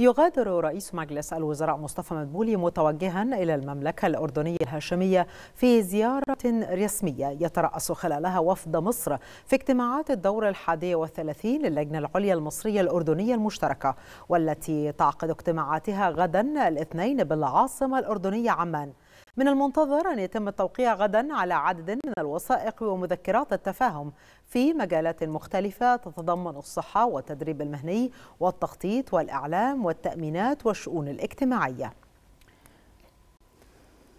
يغادر رئيس مجلس الوزراء مصطفى مدبولي متوجها إلى المملكة الأردنية الهاشمية في زيارة رسمية يترأس خلالها وفد مصر في اجتماعات الدور الحادي والثلاثين للجنة العليا المصرية الأردنية المشتركة والتي تعقد اجتماعاتها غدا الاثنين بالعاصمة الأردنية عمان من المنتظر أن يتم التوقيع غدا على عدد من الوثائق ومذكرات التفاهم في مجالات مختلفة تتضمن الصحة والتدريب المهني والتخطيط والإعلام والتأمينات والشؤون الاجتماعية